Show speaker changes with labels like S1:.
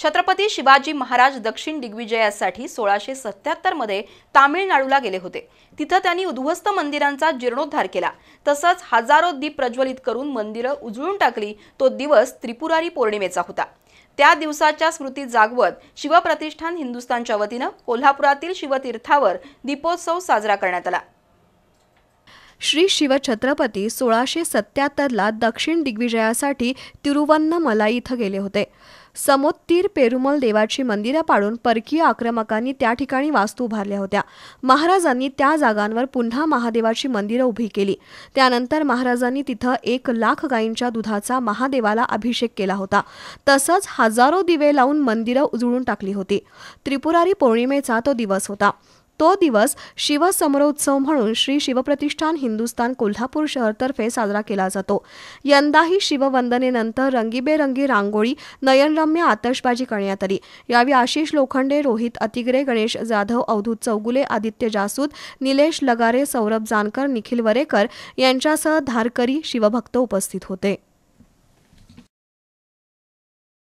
S1: छत्रपती शिवाजी महाराज दक्षिण दिग्विजयासाठी सोळाशे मध्ये तामिळनाडूला गेले होते तिथं त्यांनी उद्ध्वस्त मंदिरांचा जीर्णोद्धार केला तसंच हजारो दीप प्रज्वलित करून मंदिरं उजळून टाकली तो दिवस त्रिपुरारी पौर्णिमेचा होता त्या दिवसाच्या स्मृती जागवत शिवप्रतिष्ठान हिंदुस्थानच्या वतीनं कोल्हापुरातील शिवतीर्थावर दीपोत्सव साजरा करण्यात आला
S2: श्री शिवछत्रपती सोळाशे सत्याहत्तरला दक्षिण दिग्विजयासाठी तिरुवन्नमलाई इथं गेले होते समोत्तीर पेरुमल देवाची मंदिरं पाडून परकीय आक्रमकांनी त्या ठिकाणी वास्तू उभारल्या होत्या महाराजांनी त्या जागांवर पुन्हा महादेवाची मंदिरं उभी केली त्यानंतर महाराजांनी तिथं एक लाख गायींच्या दुधाचा महादेवाला अभिषेक केला होता तसंच हजारो दिवे लावून मंदिरं उजळून टाकली होती त्रिपुरारी पौर्णिमेचा तो दिवस होता तो दिवस शिवसमरोत्सव म्हणून श्री शिवप्रतिष्ठान हिंदुस्तान कोल्हापूर शहरतर्फे साजरा केला जातो यंदाही शिववंदनेनंतर रंगीबेरंगी रांगोळी नयनरम्य आतषबाजी करण्यात आली यावेळी आशिष लोखंडे रोहित अतिग्रे गणेश जाधव अवधूत चौगुले आदित्य जासूद निलेश लगारे सौरभ जानकर निखिल वरेकर यांच्यासह धारकरी शिवभक्त उपस्थित होते